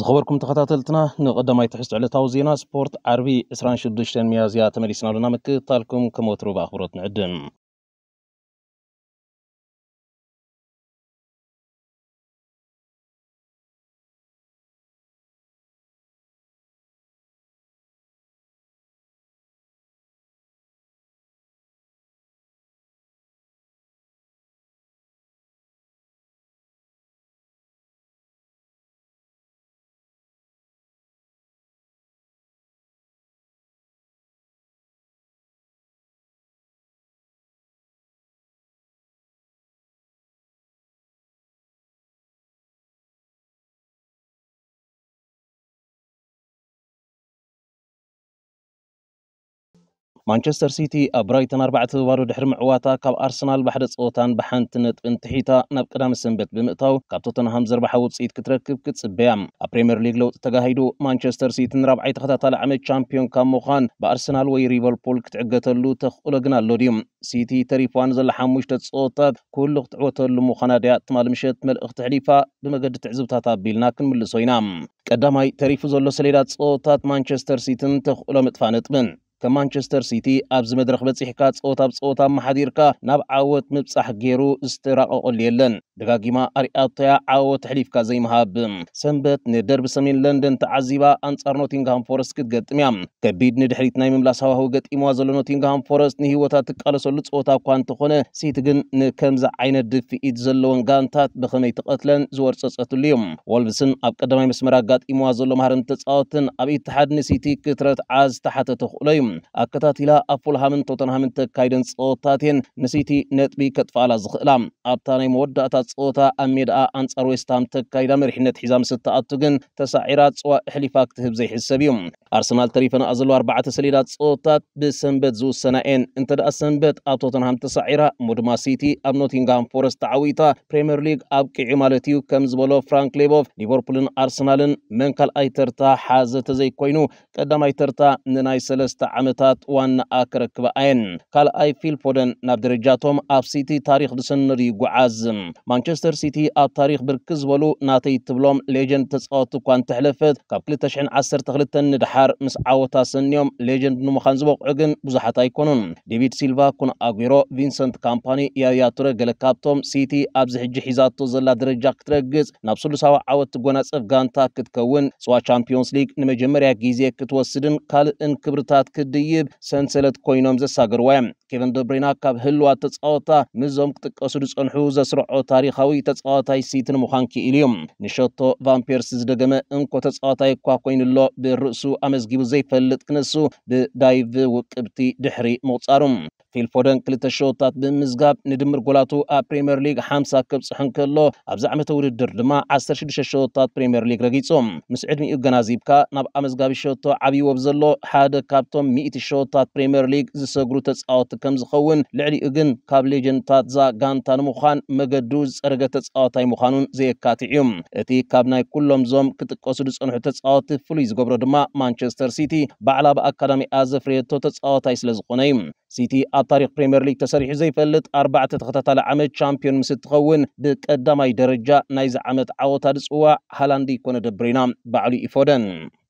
ዝኸበርኩም ተኸታተልትና ንቐዳማይ ትሕዝቶ ዕለታዊ ዜና ስፖርት ዓርቢ 26 መያዝያ ተመሊስና ኣለና ምክትታልኩም ከም ወትሩ ብኣኽብሮት ንዕድም ማንቸስተር ሲቲ ኣብ ብራይተን 4 ተባዶ ድሕሪ ምዕዋታ ካብ ኣርሰናል ባሕደ ፀወታን ብሓንቲ ነጥብን ትሒታ ናብ ቀዳሚ ሰንበት ብምእታው ካብ ቶተንሃም ዘርባሓ ውፅኢት ክትረክብ ክትፅበያ ኣብ ፕሪምየር ሊግ ለውጢ ተካሂዱ ማንቸስተር ሲቲን ራብዓይ ተኸታታሊ ዓመት ቻምፒዮን ካብ ምዃን ብኣርሰናል ወይ ሊቨርፑል ክትዕገተሉ ተኽእሎ ግን ኣሎ ድዩ ሲቲ ተሪፏን ዘላ ሓሙሽተ ፀወታት ኩሉ ክትዕወተሉ ምዃና ድያ ትማል ምሸት መልእኽቲ ሕሊፋ ብመገዲ ትዕዝብታት ኣቢልና ክንምልሶ ኢና ቀዳማይ ተሪፉ ዘሎ ሰሌዳ ፀወታት ማንቸስተር ሲቲን ተኽእሎ ምጥፋ ነጥብን ከም ማንቸስተር ሲቲ ኣብዚ መድረኽ በፂሕካ ፀወታ ብፀወታ መሓዲርካ ናብ ዓወት ምብፃሕ ገይሩ ዝተራቐቐሉ የለን ደጋጊማ ኣርኣቶያ ዓወት ሕሊፍካ ዘይምሃብ ሰንበት ንደርቢ ሰሜን ለንደን ተዓዚባ ኣንጻር ኖቲንግሃም ፎረስት ክትገጥም እያ ከቢድ ንድሕሪት ናይ ምምላስ ሃዋህው ገጢምዋ ዘሎ ኖቲንግሃም ፎረስት ንሂወታ ትቃለሰሉ ፀወታ እኳ እንተኾነ ሲቲ ግን ንከምዚ ዓይነት ድፍኢት ዘለወን ጋንታት ብኸመይ ተቐትለን ዝወርፀፀትሉ እዮም ወልቭስን ኣብ ቀዳማይ መስመር ኣጋጢምዋ ዘሎ ማህርን ተፃወትን ኣብ ኢትሓድ ንሲቲ ክትረትዓዝ ተሓተተ ክእሎ እዩ ኣከታቲላ ኣብ ፉልሃምን ቶተንሃምን ተካይደን ፀወታትን ንሲቲ ነጥቢ ከጥፋላ ዝኽእላ ኣብታ ናይ መወዳእታ ፀወታ ኣብ ሜድኣ ኣንጻር ዌስትሃም ተካይዳ መሪሕነት ሒዛ ምስ ተኣቱ ግን ተሳዒራ ፅዋ እሕሊፋ ክትህብ ዘይሕሰብ እዩ ኣርሰናል ተሪፈን ኣብ ዘለዎ ኣርባዕተ ሰሌዳ ፀወታት ብሰንበት ዝውሰና እየን እንተደኣ ሰንበት ኣብ ቶተንሃም ተሳዒራ እሞ ድማ ሲቲ ኣብ ኖቲንግሃም ፎረስት ተዓዊታ ፕሪምየር ሊግ ኣብ ቅዒ ማለት እዩ ከም ዝበሎ ፍራንክ ሌቦቭ ሊቨርፑልን ኣርሰናልን መን ካልኣይ ተርታ ሓዘተ ዘይኮይኑ ቀዳማይ ተርታ ንናይ ሰለስተ ዓመታት ዋና ኣክረክበ ኣየን ካልኣይ ፊልፎደን ናብ ደረጃቶም ኣብ ሲቲ ታሪክ ዝስንር ይጓዓዝ ማንቸስተር ሲቲ ኣብ ታሪክ ብርክት ዝበሉ ናተይ ትብሎም ሌጀንድ ተፃወቲ እኳ እንተሕለፈት ካብ 212 ንድሓር ምስ ዓወታት ሰኒዮም ሌጀንድ ንምዃን ዝበቕዑ ግን ብዙሓት ኣይኮኑን ዴቪድ ሲልቫ ኩን ኣጉሮ ቪንሰንት ካምፓኒ ያያ ቱረ ገለ ካብቶም ሲቲ ኣብዚ ሕጂ ሒዛቶ ዘላ ደረጃ ክትረግጽ ናብ ስሉሳዊ ዓወት ትጎናፀፍ ጋንታ ክትከውን ፅዋ ቻምፒዮንስ ሊግ ንመጀመርያ ግዜ ክትወስድን ካልእን ክብርታት ክድ ዝድይብ ሰንሰለት ኮይኖም ዘሳግርዎ ኬቨን ደብሬና ካብ ህልዋ ተፃወታ ምዞም ክጥቀሱ ዝፀንሑ ዘስርዖ ታሪካዊ ተፃዋታይ ሲትን ምዃን ክኢል እዩ ንሸቶ ቫምፔርስ ዝደገመ እንኮ ተፃዋታይ እኳ ኮይኑሎ ብርእሱ ኣመዝጊቡ ዘይፈልጥ ክንሱ ብዳይቭ ውቅብቲ ድሕሪ ምቑፃሩ ፊልፎደን ክልተ ሸወታት ብምዝጋብ ንድምር ጎላቱ ኣብ ፕሪምየር ሊግ 50 ከብፅሕን ከሎ ኣብዚ ዓመተ ውድድር ድማ 16 ሸወታት ፕሪምየር ሊግ ረጊፆም ምስ ዕድሚኡ ገናዚብካ ናብ ኣመዝጋቢ ሸቶ ዓብይ ወብ ዘሎ ሓደ ካብቶም 100 ሸወታት ፕሪምየር ሊግ ዝሰግሩ ተፃወቲ ከም ዝኸውን ልዕሊኡ ግን ካብ ሌጀንድታት ዛ ጋንታ ንምዃን መገዱ ዝፀረገ ተፃወታይ ምዃኑን ዘየካትዕ እዩ እቲ ካብ ናይ ኩሎም ዞም ክጥቀሱ ዝፀንሑ ተፃወቲ ፍሉይ ዝገብሮ ድማ ማንቸስተር ሲቲ ባዕላ ብኣካዳሚኣ ዘፍርየቶ ተፃወታይ ስለ ዝኾነ እዩ ሲቲ ኣብ ታሪክ ፕሪምየር ሊግ ተሰሪሑ ዘይፈልጥ ኣርባዕተ ተኸታታሊ ዓመት ቻምፒዮን ምስ እትኸውን ብቀዳማይ ደረጃ ናይዚ ዓመት ዓወታ ድፅዋዕ ሃላንዲ ይኮነ ደብሪና ባዕሉ ይፎደን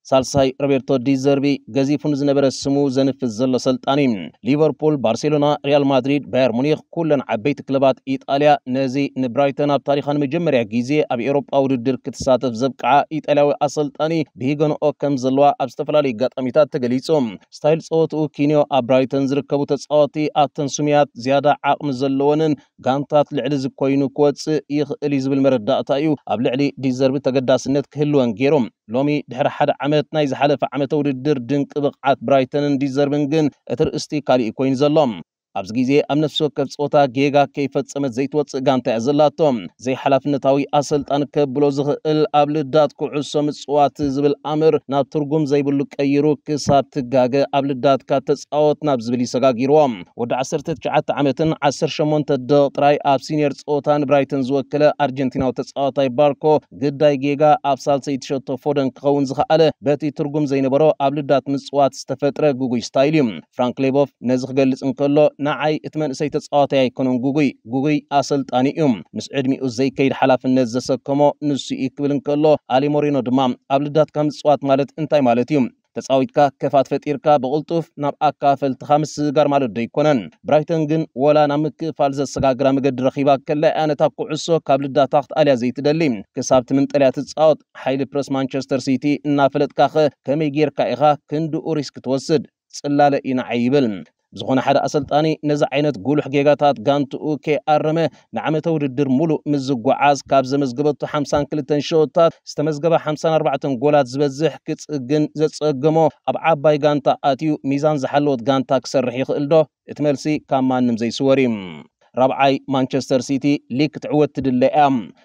سالساي روبرتو ديزربي زربي غزيفون زنبر سمو زنف الزل سلطاني ليفربول بارسيلونا ريال مدريد باير مونيخ كلن عبيت كلبات ايطاليا نزي نبرايتن اب تاريخان مجمريا غيزي اب اوروبا وددر كتساتف زبقعا ايطالياوي اسلطاني بيغن او كم زلوا اب استفلالي غطميتات تغليصوم ستايل صوتو كينيو اب برايتن زركبو تصاوتي اتن سميات زياده عقم زلونن غانتات لعل زكوينو كوص يخ اليزبل مرداتا يو اب لعلي ديزربي زربي تقداسنت كهلوان غيروم لومي دحر حد ዓመት ናይ ዝሓለፈ ዓመተ ውድድር ድንቂ ብቕዓት ብራይተንን ዲዘርብን ግን እቲ ርእስቲ ካሊእ ኮይኑ ዘሎም ኣብዚ ግዜ ኣብ ነፍሲ ወከፍ ፆታ ጌጋ ከይፈፀመት ዘይትወፅእ ጋንታ እያ ዘላቶም ዘይሓላፍነታዊ ኣሰልጣን ከብሎ ዝኽእል ኣብ ልዳት ኩዕሶ ምፅዋት ዝብል ኣምር ናብ ትርጉም ዘይብሉ ቀይሩ ክሳብ ትጋገ ኣብ ልዳትካ ተፃወት ናብ ዝብል ይሰጋጊርዎም ወዲ 19 ዓመትን 18 ደቕ ጥራይ ኣብ ሲኒየር ፆታ ንብራይተን ዝወከለ ኣርጀንቲናዊ ተፃዋታይ ባርኮ ግዳይ ጌጋ ኣብ ሳልሰይ ትሸቶ ፎደን ክኸውን ዝኸኣለ በቲ ትርጉም ዘይነበሮ ኣብ ልዳት ምፅዋት ዝተፈጥረ ጉጉይ ስታይል እዩ ፍራንክ ሌቦፍ ነዚ ክገልፅ እንከሎ ንዓይ እቲ መንእሰይ ተፃወተ ኣይኮነን ጉጉይ ጉጉይ ኣሰልጣኒ እዩ ምስ ዕድሚኡ ዘይከይድ ሓላፍነት ዘሰከሞ ንሱ እዩ ክብል እንከሎ ኣሊሞሪኖ ድማ ኣብ ልዳትካ ምፅዋት ማለት እንታይ ማለት እዩ ተፃዊትካ ከፋት ፈጢርካ ብቕልጡፍ ናብ ኣካፈልትካ ምስጋር ማለት ዶ ይኮነን ብራይተን ግን ወላ ናብ ምክፋል ዘሰጋግራ መገዲ ረኺባ ከላ ኣነታ ኩዕሶ ካብ ልዳታ ክትኣልያ ዘይትደሊ ክሳብ ትምንጠልያ ትፃወት ሓይሊ ፕረስ ማንቸስተር ሲቲ እናፈለጥካኸ ከመይ ጌርካ ኢኻ ክንድኡ ሪስክ ትወስድ ጽላለ እዩ ንዓይ ይብል زخون حدا أسلطاني نزا عينت قولوح جيغاتات غانتو او كي أرمى نعمة وردر مولو مزو قعاز كابز مزقبتو حمسان كلتن شوتات استمزقبا حمسان أربعتن قولات زبزح كتس اقن زتس اقمو أبعا باي غانتا آتيو ميزان زحلوت غانتا كسر رحيخ إلدو اتملسي كامان نمزي سواريم ራብዓይ ማንቸስተር ሲቲ ሊክ ክትዕወት ትድለያ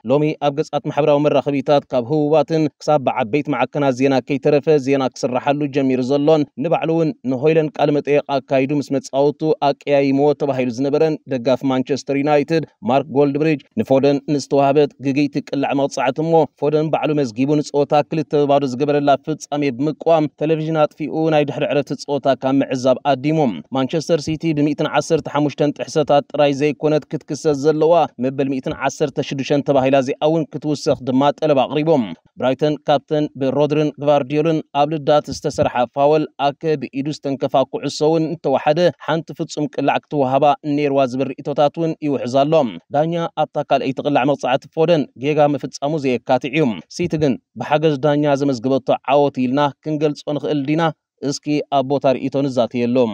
ሎሚ ኣብ ገጻት ማሕበራዊ መራኸቢታት ካብ ህቡባትን ክሳብ ብዓበይቲ ማዕከናት ዜና ከይተረፈ ዜና ክስራሓሉ ጀሚሩ ዘሎን ንባዕሉ እውን ንሆይለን ቃል መጠየቅ ኣካይዱ ምስ መፃወቱ ኣቀያይምዎ ተባሂሉ ዝነበረን ደጋፊ ማንቸስተር ዩናይትድ ማርክ ጎልድብሪጅ ንፎደን ንዝተዋህበት ግገይቲ ቅላዕ መቕፃዕቲ እሞ ፎደን ባዕሉ መዝጊቡ ንፀወታ ክልተ ባዶ ዝገበረላ ፍጻሜ ብምቋም ቴሌቭዥን ኣጥፊኡ ናይ ድሕሪ ዕረፍቲ ፀወታ ካብ ምዕዛብ ኣዲሞም ማንቸስተር ሲቲ ብ115 ጥሕሰታት ጥራይ ዘይ كونت ክትክሰስ ዘለዋ መበል 116 ተባሂላ እውን ክትውስኽ ድማ ጠለብ ኣቕሪቦም ብራይተን ካብተን ብሮድርን ግቫርዲዮልን ኣብ ልዳት ዝተሰርሐ ፋወል ኣከ ብኢዱ ዝተንከፋ ኩዕሶ እውን እንተወሓደ ሓንቲ ፍጹም ቅላዕ ክትወሃባ ነይርዋ ዝብል ርእቶታት እውን ይውሕዝ ኣሎ ዳኛ ኣብታ ካልአይቲ ቅላዕ መቕፃዕቲ ፎደን ጌጋ ምፍጻሙ ዘየካትዕ እዩ ሲቲ ግን ብሓገዝ ዳኛ ዘመዝግበቶ ዓወት ኢልና ክንገልጾ ንኽእል ዲና እስኪ ኣብ ቦታ ርእቶ ንዛተየሎም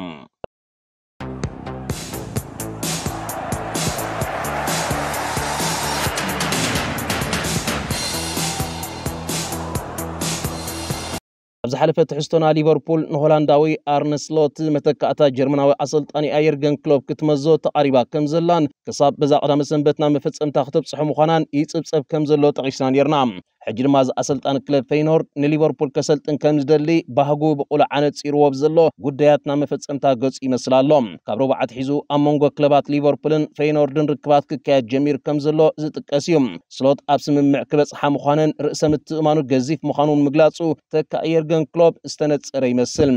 ابز حلفت حستونا ليفربول نهولانداوي ارنسلوت متكاتا جرمناوي اسلطاني ايرغن كلوب كتمزوت اريبا كمزلان كساب بزا قدام سنبتنا مفصم تاخت بصح مخانان يصبصب كمزلو تقيشنا نيرنام حجرماز أسلطان كلب فينورد نليفربول كسلطن كمزدلي باهغو بقول عنت سيرو وبزلو غدياتنا مفصمتا غص يمسلالو كابرو بعد حيزو امونغو كلبات ليفربولن فينوردن ركبات ككا جمير كمزلو زتقاسيوم سلوت ابسم معكبص حمخانن رئسمت امانو غزيف مخانون مغلاصو تكا يرغن كلوب استنصر يمسل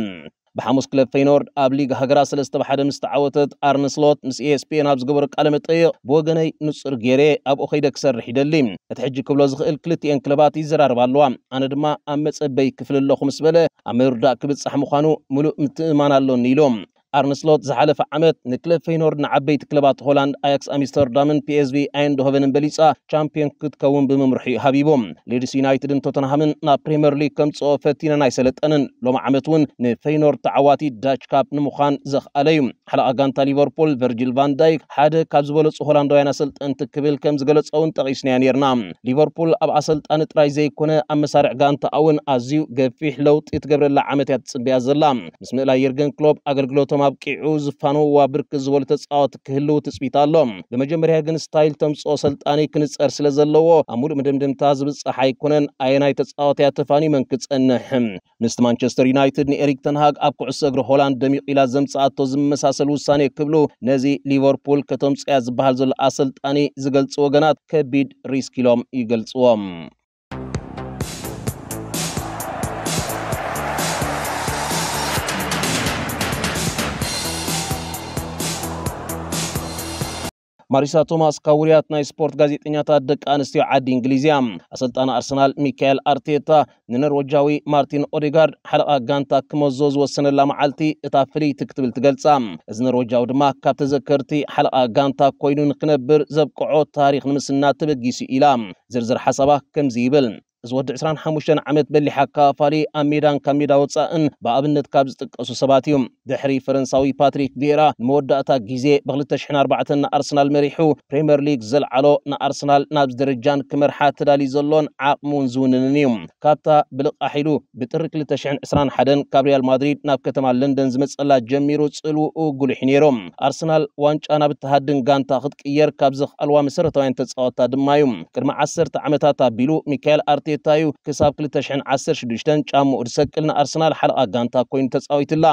ብሓሙስ ክለብ ፈይኖርድ ኣብ ሊግ ሃገራ ሰለስተ ብሓደ ምስ ተዓወተት ኣርነስሎት ምስ ኤስፒኤን ኣብ ዝገበረ ቃለ መጠይቕ ብወገነይ ንጹር ጌይረ ኣብኡ ኸይደ ክሰርሕ ይደሊ እቲ ሕጂ ክብሎ ዝኽእል ክልቲኤን ክለባት ይዘራርባ ኣለዋ ኣነ ድማ ኣብ መጸበይ ክፍሊ ኣለኹ ምስ በለ ኣብ ምርዳእ ክብጻሕ ምዃኑ ሙሉእ ምትእማን ኣሎኒ ኢሎም ኣርንስሎት ዝሓለፈ ዓመት ንክለብ ፈይኖርድን ዓበይቲ ክለባት ሆላንድ ኣያክስ ኣምስተርዳምን ፒኤስቪ ኣይንድሆቨንን በሊፃ ቻምፒዮን ክትከውን ብምምርሑ እዩ ሃቢቦም ሌድስ ዩናይትድን ቶተንሃምን ናብ ፕሪምየር ሊግ ከምፅኦ ፈቲነን ኣይሰለጠንን ሎም ዓመት እውን ንፈይኖርድ ተዓዋቲ ዳች ካፕ ንምዃን ዘኽኣለ እዩ ሓለቓ ጋንታ ሊቨርፑል ቨርጂል ቫንዳይክ ሓደ ካብ ዝበለፁ ሆላንዳውያን ኣሰልጠንቲ ክብል ከም ዝገለፀ እውን ጠቂስና ነርና ሊቨርፑል ኣብ ኣሰልጣኒ ጥራይ ዘይኮነ ኣብ መሳርዕ ጋንታ እውን ኣዝዩ ገፊሕ ለውጢ ትገብረላ ዓመት እያ ትፅበያ ዘላ ምስ ምእላይ የርገን ክሎብ ኣገልግሎቶም ማብቂዑ ዝፋኖ ዋ ብርክ ዝበሉ ተፃወት ክህልው ትፅቢት ኣሎ ብመጀመርያ ግን ስታይል ተምፅኦ ሰልጣኒ ክንፀር ስለ ዘለዎ ኣብ ሙሉእ መደምደምታ ዝብፅሕ ኣይኮነን ኣየናይ ተፃወትያ ተፋኒመን ክፀንሕ ምስቲ ማንቸስተር ዩናይትድ ንኤሪክ ተንሃግ ኣብ ኩዕሶ እግሪ ሆላንድ ደሚቕ ኢላ ዘምፅኣቶ ዝመሳሰል ውሳነ ክብሉ ነዚ ሊቨርፑል ከተምፅያ ዝበሃል ዘሎ ኣሰልጣኒ ዝገልፅ ወገናት ከቢድ ሪስክ ኢሎም ይገልፅዎም ማሪሳቶም ኣስካውርያት ናይ ስፖርት ጋዜጠኛታት ደቂ ኣንስትዮ ዓዲ እንግሊዝ እያ ኣሰልጣኒ ኣርሰናል ሚካኤል ኣርቴታ ንኖርወጃዊ ማርቲን ኦዴጋርድ ሓለቓ ጋንታ ክመዞ ዝወሰነላ መዓልቲ እታ ፍልይቲ ክትብል ትገልጻ እዚ ኖርወጃዊ ድማ ካብ ተዘከርቲ ሓለቓ ጋንታ ኮይኑ ንክነብር ዘብቅዖ ታሪክ ንምስና ተበጊሱ ኢላ ዝርዝር ሓሳባ ከምዚ ይብል ዝወዲ 25 ዓመት በሊሕ ኣከፋፋሊ ኣብ ሜዳን ካብ ሜዳ ወፃእን ብኣብነት ካብ ዝጥቀሱ ሰባት እዮም ድሕሪ ፈረንሳዊ ፓትሪክ ቪራ ንመወዳእታ ግዜ ብ2004 ንኣርሰናል መሪሑ ፕሪምየር ሊግ ዘልዓሎ ንኣርሰናል ናብዚ ደረጃን ክመርሓ ተዳልዩ ዘሎን ዓቕሙን ዝውንንን እዩ ካብታ ብልቃሕ ኢሉ ብጥሪ 2021 ካብ ሪያል ማድሪድ ናብ ከተማ ለንደን ዝመፀላ ጀሚሩ ፅልውኡ ጉልሕ ነይሮም ኣርሰናል ዋንጫ ናብ እተሃድን ጋንታ ክትቅየር ካብ ዘኽኣልዋ መሰረታውያን ተፃወታ ድማ እዩ ቅድሚ 10 ዓመታት ኣቢሉ ሚካኤል ኣርቴ ጌታዩ ክሳብ 2010 ሽዱሽተን ጫምኡ ዝሰቅል ንኣርሰናል ሓለቓ ጋንታ ኮይኑ ተፃዊትላ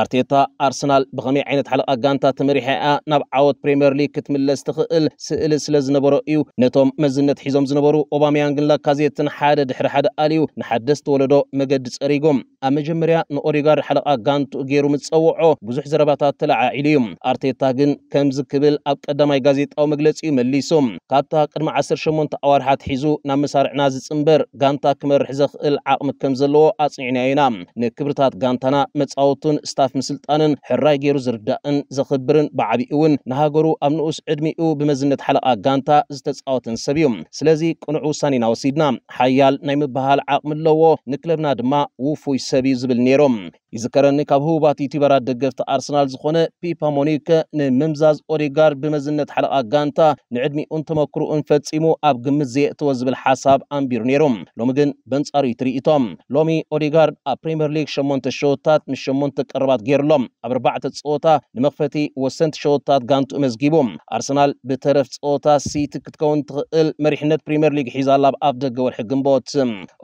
ኣርቴታ ኣርሰናል ብኸመይ ዓይነት ሓለቓ ጋንታ ተመሪሐ ኣ ናብ ዓወት ፕሪምየር ሊግ ክትምለስ ትኽእል ስእሊ ስለ ዝነበሮ እዩ ነቶም መዝነት ሒዞም ዝነበሩ ኦባምያንግን ላካዜትን ሓደ ድሕሪ ሓደ ኣልዩ ንሓደስ ተወለዶ መገዲ ፀሪጎም ኣብ መጀመርያ ንኦዴጋርድ ሓለቓ ጋንትኡ ገይሩ ምፀውዖ ብዙሕ ዘረባታት ተለዓዒሉ እዩ ኣርቴታ ግን ከምዚ ክብል ኣብ ቀዳማይ ጋዜጣዊ መግለፂ መሊሶም ካብታ ቅድሚ 18 ኣዋርሓት ሒዙ ናብ መሳርዕና ዝፅምበር ጋንታ ክመርሕ ዘኽእል ዓቕሚ ከም ዘለዎ ኣጽኒዕና ኢና ንክብርታት ጋንታና መጻወቱን ስታፍ ምስልጣንን ሕራይ ገይሩ ዝርዳእን ዘኽብርን ብዓብዪ እውን ንሃገሩ ኣብ ንኡስ ዕድሚኡ ብመዝነት ሓለቓ ጋንታ ዝተጻወተን ሰብ እዩ ስለዚ ቅኑዕ ውሳነ ኢና ወሲድና ሓያል ናይ ምበሃል ዓቕሚ ኣለዎ ንክለብና ድማ ውፉይ ሰብ እዩ ዝብል ነይሮም ይዝከረኒ ካብ ህቡባት ዩቲበራት ደገፍቲ ኣርሰናል ዝኾነ ፒፓ ሞኒከ ንምምዛዝ ኦዴጋር ብመዝነት ሓለቓ ጋንታ ንዕድሚኡን ተመክሩኡን ፈጺሙ ኣብ ግምት ዘየእትዎ ዝብል ሓሳብ ኣንቢሩ ነይሮም እዮም ሎሚ ግን በንጻሪ ትርኢቶም ሎሚ ኦዲጋርድ ኣብ ፕሪምየር ሊግ 8 ሸወታት ምስ 8 ቀረባት ገይሩሎም ኣብ 4 ፀወታ ንመክፈቲ ወሰንቲ ሸወታት ጋንቱ መዝጊቡ ኣርሰናል ብተረፍ ፀወታ ሲቲ ክትከውን ትኽእል መሪሕነት ፕሪምየር ሊግ ሒዛላብ ኣብ ደገ ወርሒ ግንቦት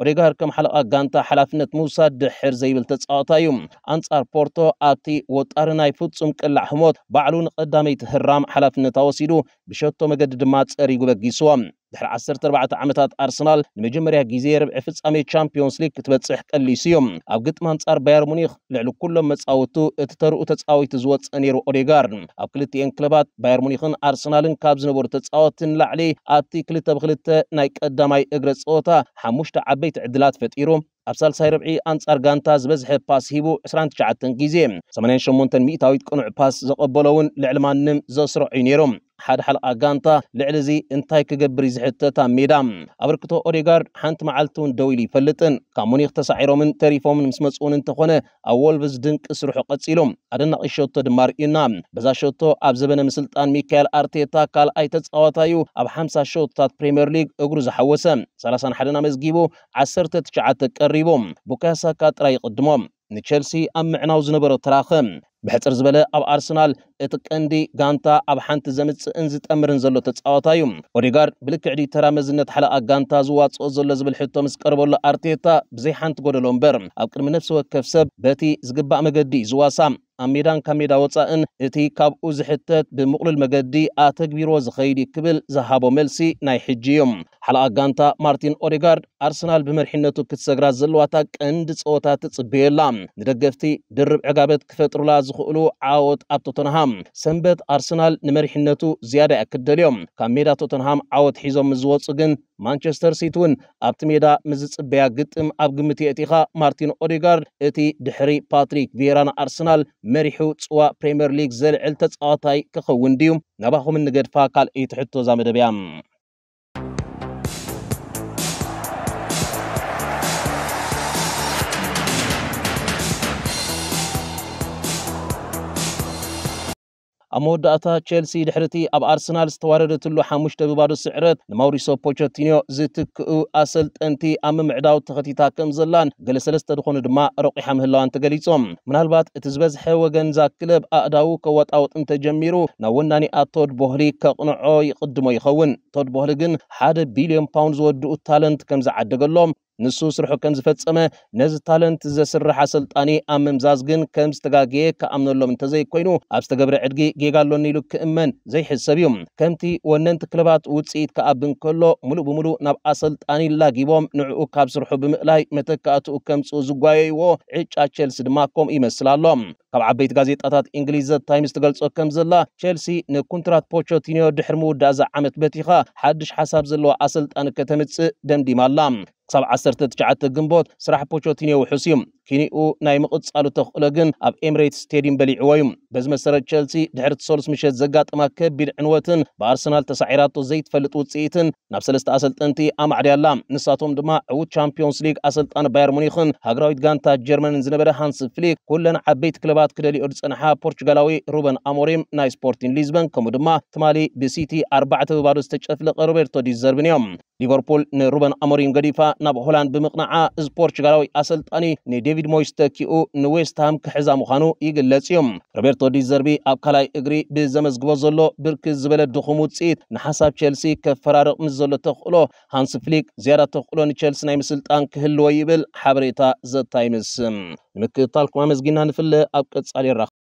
ኦዴጋርድ ከም ሓለቓ ጋንታ ሓላፍነት ምውሳድ ድሕር ዘይብል ተፃወታ እዩ ኣንጻር ፖርቶ ኣብቲ ወጣሪ ናይ ፍፁም ቅላዕ ህሞት ባዕሉ ንቐዳመይቲ ህራም ሓላፍነት ኣወሲዱ ብሸቶ መገዲ ድማ ፀሪጉ በጊስዎም دحر عصرت أربعة عامتات أرسنال نمجمريا جيزير بعفز أمي تشامبيونز ليك تبتسح تقليسيوم أو قد مانس أر بير مونيخ لعلو كلهم متساوتو اتترو تتساوي تزوات أنيرو أوريغار أو كلتي انكلبات بير مونيخن أرسنال كابز نبور تتساوتن لعلي آتي كلتا بغلتا نايك أداماي إغرس أوتا حموشتا عبيت عدلات فتيروم أبصال سيربعي أنس أرغانتاز بزح باس هيبو إسران تشعاتن جيزيم سمنين شمونتن ميتاويت كونع باس زقبولوون لعلمان نم زسرع ينيروم ሓደ ሓለቓ ጋንታ ልዕሊ እዚ እንታይ ክገብር እዩ ዝሕተታ ሜዳ ኣበርክቶ ኦዴጋርድ ሓንቲ መዓልቲ እውን ደው ኢሉ ይፈልጥን ካብ ሙኒክ ተሳዒሮምን ተሪፎምን ምስ መፅኡን እንተኾነ ኣብ ወልቭዝ ድንቂ ስርሑ ቀፂሎም ኣደናቂ ሸቶ ድማ ርኢና በዛ ሸቶ ኣብ ዘበነ ምስልጣን ሚካኤል ኣርቴታ ካልኣይ ተፃዋታዩ ኣብ 50 ሸቶታት ፕሪምየር ሊግ እግሩ ዝሓወሰ 31 ኣመዝጊቡ 19 ቀሪቦም ቡካያሳካ ጥራይ ይቅድሞም ንቸልሲ ኣብ ምዕናው ዝነበረ ተራኸ ብሕፅር ዝበለ ኣብ ኣርሰናል እቲ ቀንዲ ጋንታ ኣብ ሓንቲ ዘምፅእን ዝጠምርን ዘሎ ተፃወታ እዩ ኦዴጋርድ ብልክዕዲ ተራመዝነት ሓለቓ ጋንታ ዝዋፅኦ ዘሎ ዝብል ሕቶ ምስ ቀርበሉ ኣርቴታ ብዘይ ሓንቲ ጎደሎ እምበር ኣብ ቅድሚ ነፍሲ ወከፍ ሰብ በቲ ዝግባእ መገዲ ዝዋሳ ኣብ ሜዳን ካብ ሜዳ ወፃእን እቲ ካብኡ ዝሕተት ብምቕሉል መገዲ ኣተግቢሮ ዝኸይድ ክብል ዝሃቦ መልሲ ናይ ሕጂ እዮም ሓለቓ ጋንታ ማርቲን ኦዴጋርድ ኣርሰናል ብመርሒነቱ ክትሰግራት ዘለዋታ ቀንዲ ፀወታት ፅበየላ ንደገፍቲ ድርብ ዕጋበት ክፈጥሩላ ዝኽእሉ ዓወት ኣብ ቶተንሃም ሰንበት ኣርሰናል ንመሪሕነቱ ዝያዳ ይኣክደል እዮም ካብ ሜዳ ቶተንሃም ዓወት ሒዞም ዝወፁ ግን ማንቸስተር ሲቲ እውን ኣብቲ ሜዳ ምዝፅበያ ግጥም ኣብ ግምት የእቲኻ ማርቲን ኦዴጋርድ እቲ ድሕሪ ፓትሪክ ቪየራን ኣርሰናል መሪሑ ፅዋዕ ፕሪምየር ሊግ ዘልዕል ተፃዋታይ ክኸውን ድዩ ናባኹምን ንገድፋ ካልእ ትሕቶ ዛመደብያ ኣብ መወዳእታ ቸልሲ ድሕርቲ ኣብ ኣርሰናል ዝተዋረደትሉ ሓሙሽተ ብባዶ ስዕረት ንማውሪሶ ፖቸቲኖ ዝትክኡ ኣሰልጠንቲ ኣብ ምምዕዳው ተኸቲታ ከም ዘላን ገለ ሰለስተ ዝኾኑ ድማ ረቑሓ ምህላዋን ተገሊፆም ምናልባት እቲ ዝበዝሐ ወገን ዛ ክለብ ኣእዳው ከወጣውጥ እንተጀሚሩ ናብ ወናኒ ኣቶድ ቦህሊ ከቕንዖ ይቕድሞ ይኸውን ቶድ ቦህሊ ግን ሓደ ቢልዮን ፓውንድ ዝወድኡ ታለንት ከም ዝዓደገሎም ንሱ ስርሑ ከም ዝፈፀመ ነዚ ታለንት ዘስርሕ ኣሰልጣኒ ኣብ ምምዛዝ ግን ከም ዝተጋግየ ክኣምነሎም እንተዘይኮይኑ ኣብ ዝተገብረ ዕድጊ ጌጋሎኒ ኢሉ ክእመን ዘይሕሰብ እዩ ከምቲ ወነንቲ ክለባት ውፅኢት ክኣብን ከሎ ሙሉእ ብምሉእ ናብ ኣሰልጣኒ ላጊቦም ንዕኡ ካብ ስርሑ ብምእላይ መተካእትኡ ከምፅኡ ዝጓየይዎ ዕጫ ቸልሲ ድማ ከም ይመስል ኣሎ ካብ ዓበይቲ ጋዜጣታት እንግሊዝ ዘ ታይምስ ትገልጾ ከም ዘላ ቸልሲ ንኩንትራት ፖቾቲኒዮ ድሕሪ ምውዳእ ዛ ዓመት በቲኻ ሓድሽ ሓሳብ ዘለዎ ኣሰልጣኒ ከተምፅእ ደምዲማ ኣላ ክሳብ 19 ግንቦት ስራሕ ፖቾቲኖ ውሑስ እዩ ኪኒኡ ናይ ምቕፃሉ ተኽእሎ ግን ኣብ ኤምሬትስ ስቴድየም በሊዕዎ እዩ በዚ መሰረት ቸልሲ ድሕሪ እቲ ሰሉስ ምሸት ዘጋጥማ ከቢድ ዕንወትን ብኣርሰናል ተሳዒራቶ ዘይትፈልጥ ውፅኢትን ናብ ሰለስተ ኣሰልጠንቲ ኣማዕድያላ ንሳቶም ድማ ዕዉት ቻምፒዮንስ ሊግ ኣሰልጣኒ ባየር ሙኒኽን ሃገራዊት ጋንታ ጀርመንን ዝነበረ ሃንስ ፍሊክ ኩለን ዓበይቲ ክለባት ክደሊኦ ዝፀንሓ ፖርቹጋላዊ ሩበን ኣሞሪም ናይ ስፖርቲን ሊዝበን ከምኡ ድማ ትማሊ ብሲቲ ኣርባዕተ ብባዶ ዝተጨፍለቐ ሮቤርቶ ዲዘርብን እዮም ሊቨርፑል ንሩበን ኣሞሪም ገዲፋ ናብ ሆላንድ ብምቕናዓ እዚ ፖርቹጋላዊ ኣሰልጣኒ ንዴቪድ ሞይስ ተኪኡ ንዌስትሃም ክሕዛ ምዃኑ ይግለጽ እዩ ሮቤርቶ ቶዲ ዘርቢ ኣብ ካልኣይ እግሪ ብዘመዝግቦ ዘሎ ብርክ ዝበለ ድኹም ውፅኢት ንሓሳብ ቸልሲ ከፈራርቕ ምስ ዘሎ ተኽእሎ ሃንስ ፍሊክ ዝያዳ ተኽእሎ ንቸልሲ ናይ ምስልጣን ክህልዎ ይብል ሓበሬታ ዘታይምስ ንምክትታልኩም ኣመስጊና ንፍለ ኣብ ቀጻሊ ይራኽ